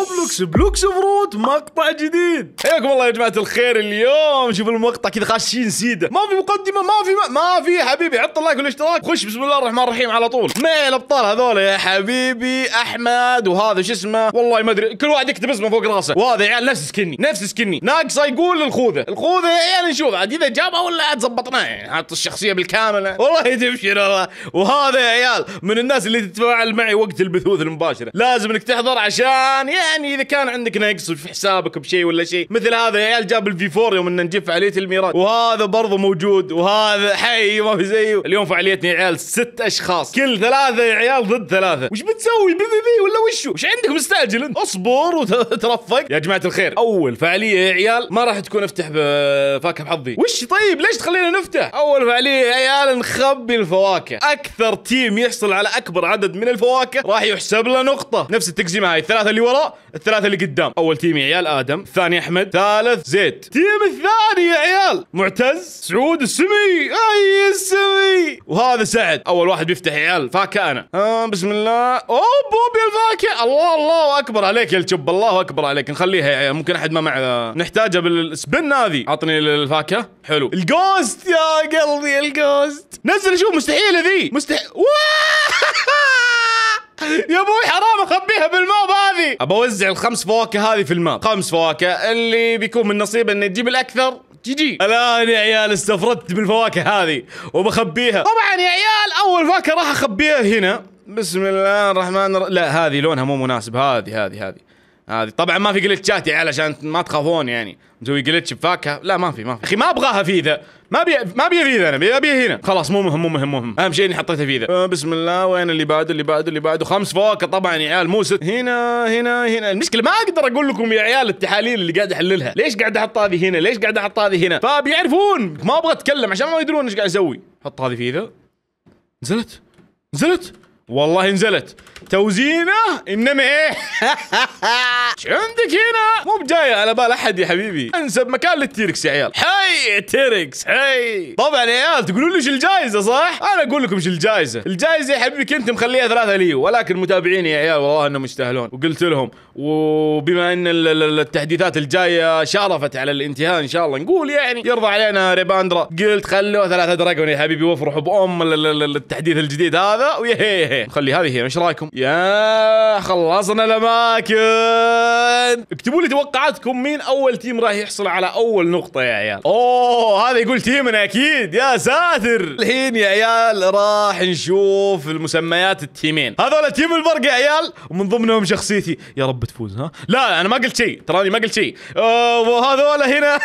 روبلوكس بلوكس بروت مقطع جديد حياكم الله يا جماعه الخير اليوم شوفوا المقطع كذا خاشين سيده ما في مقدمه ما في ما, في حبيبي حط اللايك والاشتراك خش بسم الله الرحمن الرحيم على طول مع الابطال هذول يا حبيبي احمد وهذا شو اسمه والله ما ادري كل واحد يكتب اسمه فوق راسه وهذا عيال نفس سكني نفس سكني ناقصه يقول الخوذه الخوذه يعني نشوف عاد اذا جابها ولا عاد زبطناه يعني حط الشخصيه بالكامله والله تبشر والله وهذا يا عيال من الناس اللي تتفاعل معي وقت البثوث المباشره لازم انك تحضر عشان يا يعني اذا كان عندك نقص في حسابك بشيء ولا شيء مثل هذا يا عيال جاب الفي 4 يوم انه نجيب فعاليه الميراث وهذا برضه موجود وهذا حي ما في زيه اليوم فعاليتنا يا عيال ست اشخاص كل ثلاثه يا عيال ضد ثلاثه وش بتسوي بي بي بي ولا وشو وش عندك مستعجل انت اصبر وترفق يا جماعه الخير اول فعاليه يا عيال ما راح تكون افتح فاكهه بحظي وش طيب ليش تخلينا نفتح اول فعاليه يا عيال نخبي الفواكه اكثر تيم يحصل على اكبر عدد من الفواكه راح يحسب له نقطه نفس التقسيمه هاي الثلاثه اللي وراء الثلاثه اللي قدام اول تيم يا عيال ادم الثاني احمد ثالث زيد تيم الثاني يا عيال معتز سعود السمي اي السمي وهذا سعد اول واحد بيفتح يا عيال فاكهه انا آه بسم الله اوه بوبي الفاكهه الله الله اكبر عليك يا الشب الله اكبر عليك نخليها يا عيال ممكن احد ما معه نحتاجها بالسبن هذه عطني الفاكهه حلو الجوست يا قلبي الجوست نزل شوف مستحيلة ذي مستحيل يا ابوي حرام اخبيها بالماء ابى ابوزع الخمس فواكه هذه في الماب خمس فواكه اللي بيكون من نصيبه انه يجيب الاكثر جي جي الان يا عيال استفردت بالفواكه هذه وبخبيها طبعا يا عيال اول فاكهه راح اخبيها هنا بسم الله الرحمن الرحيم لا هذه لونها مو مناسب هذه هذه هذه هذه طبعا ما في جلتشات يا عيال عشان ما تخافون يعني مسوي جلتش بفاكهه لا ما في ما في اخي ما ابغاها فيذا ما بي ما بي فيذا انا ابي هنا خلاص مو مهم مو مهم مهم اهم شيء اني حطيتها فيذا آه بسم الله وين اللي بعده اللي بعده اللي بعده خمس فوق طبعا يا عيال مو ست هنا هنا هنا المشكله ما اقدر اقول لكم يا عيال التحاليل اللي قاعد احللها ليش قاعد احط هذه هنا ليش قاعد احط هذه هنا فبيعرفون ما ابغى اتكلم عشان ما يدرون ايش قاعد اسوي حط هذه فيذا نزلت نزلت والله نزلت توزينه انما ايه التيركس عندك هنا مو بجاي على بال احد يا حبيبي انسب مكان للتيركس يا عيال حي تيركس حي طبعا يا عيال تقولوا لي ايش الجائزه صح انا اقول لكم ايش الجائزه الجائزه يا حبيبي كنت مخليها ثلاثه لي ولكن متابعيني يا عيال والله انهم يستاهلون وقلت لهم وبما ان التحديثات الجايه شرفت على الانتهاء ان شاء الله نقول يعني يرضى علينا ريباندرا قلت خلوا ثلاثه دراجون يا حبيبي وافرحوا بام التحديث الجديد هذا ويهي خلي هذه هنا ايش رايكم يا خلصنا الاماكن اكتبوا لي توقعاتكم مين اول تيم راح يحصل على اول نقطة يا عيال اوه هذا يقول تيمنا اكيد يا ساتر الحين يا عيال راح نشوف المسميات التيمين هذول تيم البرق يا عيال ومن ضمنهم شخصيتي يا رب تفوز ها لا انا ما قلت شيء تراني ما قلت شيء وهذول هنا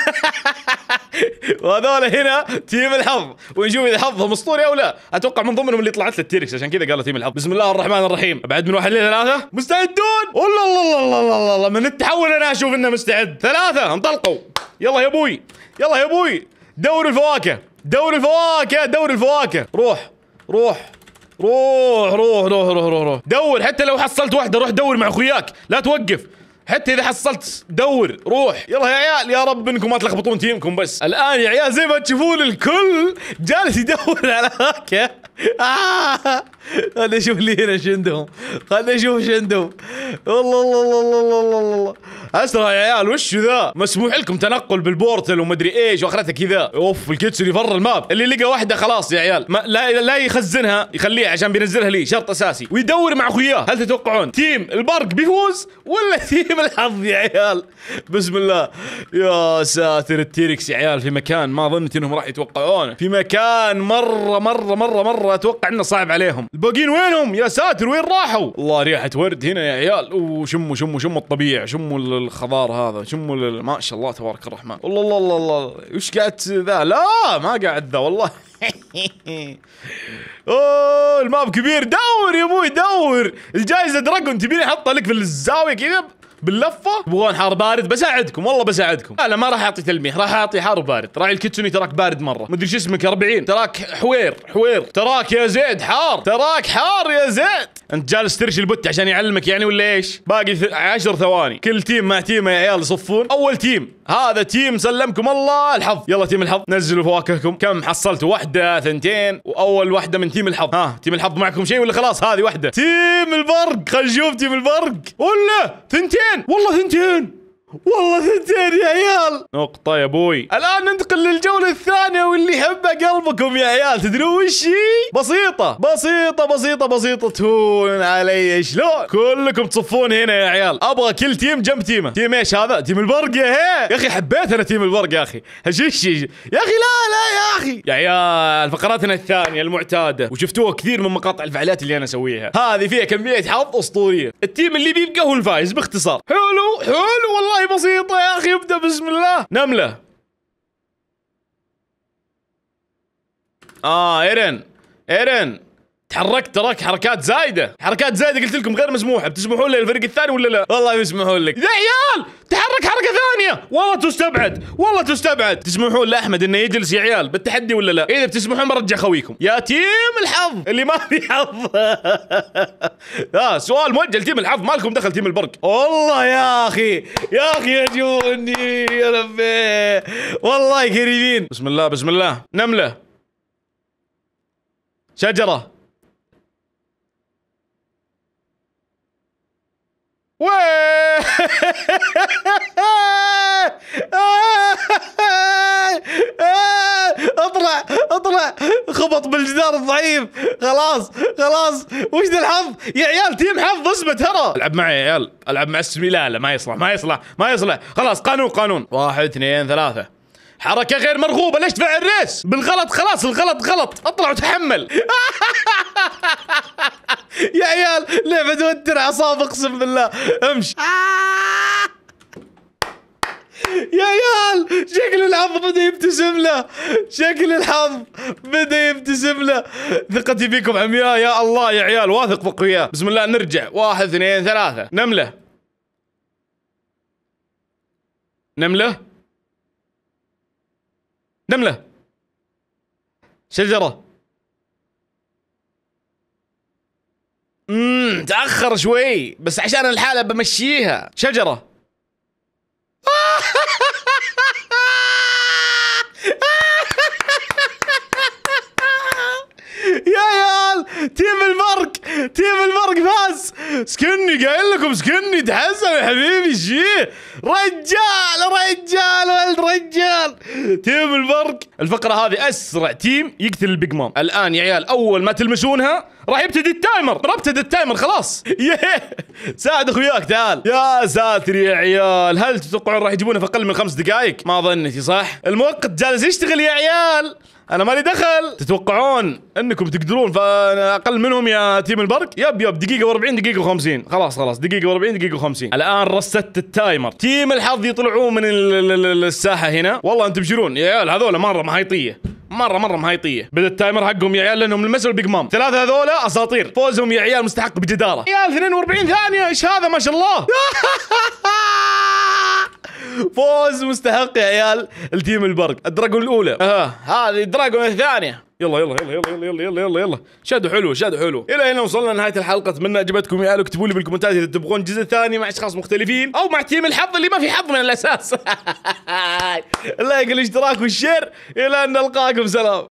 وهذول هنا تيم الحظ ونشوف اذا حظهم اسطوري او لا اتوقع من ضمنهم اللي طلعت له التيركس عشان كذا قالوا تيم الحظ بسم الله الرحمن الرحيم بعد من واحد لثلاثة مستعدون الله الله الله الله الله الله من التحول انا اشوف انه مستعد ثلاثة انطلقوا يلا يا ابوي يلا يا ابوي دور الفواكه دور الفواكه دور الفواكه روح روح روح روح روح روح روح, روح. دور حتى لو حصلت واحدة روح دور مع اخوياك لا توقف حتى اذا حصلت دور روح يلا يا عيال يا رب انكم ما تلخبطون تيمكم بس الان يا عيال زي ما تشوفون الكل جالس يدور على هاكا آه. خليني اشوف اللي هنا ايش عندهم خليني اشوف ايش عندهم والله الله الله الله الله الله اسرع يا عيال وش ذا مسموح لكم تنقل بالبورتل ومدري ايش واخرتها كذا اوف الكيتسون يفر الماب اللي لقى واحده خلاص يا عيال ما لا, لا يخزنها يخليها عشان بينزلها لي شرط اساسي ويدور مع اخوياه هل تتوقعون تيم البرق بيفوز ولا تيم من الحظ يا عيال بسم الله يا ساتر التيركس يا عيال في مكان ما ظنت انهم راح يتوقعونه في مكان مره مره مره مره اتوقع انه صعب عليهم الباقيين وينهم يا ساتر وين راحوا الله ريحه ورد هنا يا عيال وشموا شموا شموا الطبيعه شموا الخضار هذا شموا ما شاء الله تبارك الرحمن والله الله الله الله وش قاعد ذا لا ما قاعد ذا والله اوه الماب كبير دور يا ابوي دور الجائزه دراجون تبيني احطها لك في الزاويه كذا باللفه تبغون حار بارد بساعدكم والله بساعدكم لا لا ما راح اعطي تلميح راح اعطي حار بارد راعي الكيتسوني تراك بارد مره مدري شو اسمك 40 تراك حوير حوير تراك يا زيد حار تراك حار يا زيد انت جالس ترشي البت عشان يعلمك يعني ولا ايش باقي 10 ثواني كل تيم مع تيم يا عيال يصفون اول تيم هذا تيم سلمكم الله الحظ يلا تيم الحظ نزلوا فواكهكم كم حصلتوا واحدة ثنتين واول واحدة من تيم الحظ ها تيم الحظ معكم شيء ولا خلاص هذه واحدة تيم البرق خلينا نشوف تيم البرق ولا ثنتين والله ثنتين والله ثنتين يا عيال نقطة يا ابوي الان ننتقل للجولة الثانية واللي يحبها قلبكم يا عيال تدرون وش هي؟ بسيطة بسيطة بسيطة بسيطة تهون علي شلون؟ كلكم تصفون هنا يا عيال ابغى كل تيم جنب تيمه تيم ايش هذا؟ تيم البرق يا هي يا اخي حبيت انا تيم البرق يا اخي هشش يا اخي لا لا يا اخي يا عيال فقراتنا الثانية المعتادة وشفتوها كثير من مقاطع الفعاليات اللي انا اسويها هذه فيها كمية حظ اسطورية التيم اللي بيبقى هو الفايز باختصار حلو حلو والله والله بسيطة يا أخي ابدأ بسم الله نملة آه إيرن إيرن تحركت تراك حركات زايده حركات زايده قلت لكم غير مسموحه بتسمحون لي الفريق الثاني ولا لا والله يسمحون لك يا عيال تحرك حركه ثانيه والله تستبعد والله تستبعد تسمحون لاحمد انه يجلس يا عيال بالتحدي ولا لا اذا بتسمحون برجع خويكم يا تيم الحظ اللي ما في حظ اه سؤال موجه لتيم الحظ مالكم دخل تيم البرق والله يا اخي يا اخي جوني يا ربي والله كريمين بسم الله بسم الله نمله شجره اطلع اطلع خبط بالجدار الضعيف خلاص خلاص وش ذا الحظ يا عيال تيم حظ اثبت ترى العب معي يا عيال العب مع السميلاله ما يصلح ما يصلح ما يصلح خلاص قانون قانون واحد اثنين ثلاثة حركة غير مرغوبة ليش تفعل الريس بالغلط خلاص الغلط غلط اطلع وتحمل يا عيال لعبة توتر اعصاب اقسم بالله امشي يا عيال شكل الحظ بدا يبتسم له شكل الحظ بدا يبتسم له ثقتي فيكم عمياء يا الله يا عيال واثق بقوياء بسم الله نرجع واحد اثنين ثلاثة نملة نملة نملة شجرة امم تأخر شوي بس عشان الحالة بمشيها شجرة يا يال تيم المرك تيم سكني قايل لكم سكني تحسن يا حبيبي شيه رجال رجال رجال تيم البرق الفقرة هذه أسرع تيم يقتل البيج مام الآن يا عيال أول ما تلمسونها راح يبتدي التايمر راح يبتدي التايمر خلاص ساعد اخوياك تعال يا ساتر يا عيال هل تتوقعون راح يجيبونه في اقل من خمس دقائق ما ظنتي صح المؤقت جالس يشتغل يا عيال انا مالي دخل تتوقعون انكم تقدرون فانا اقل منهم يا تيم البرك يب يب دقيقه و40 دقيقه و50 خلاص خلاص دقيقه و40 دقيقه و50 الان رست التايمر تيم الحظ يطلعون من الساحه هنا والله انتم تبشرون يا عيال هذول مره مهايطيه مره مره مهايطيه بدا التايمر حقهم يا عيال لانهم لمسوا البيج مام ثلاثه هذولا اساطير فوزهم يا عيال مستحق بجداره يا 42 ثانيه ايش هذا ما شاء الله فوز مستحق يا عيال التيم البرق الدراجون الاولى آه. اه هذه الدراجون الثانيه يلا يلا يلا يلا يلا يلا يلا يلا شادو حلو شادو حلو الى هنا وصلنا لنهايه الحلقه اتمنى عجبتكم يا اكتبوا لي بالكومنتات اذا تبغون جزء ثاني مع اشخاص مختلفين او مع تيم الحظ اللي ما في حظ من الاساس اللايك الاشتراك والشير الى ان نلقاكم سلام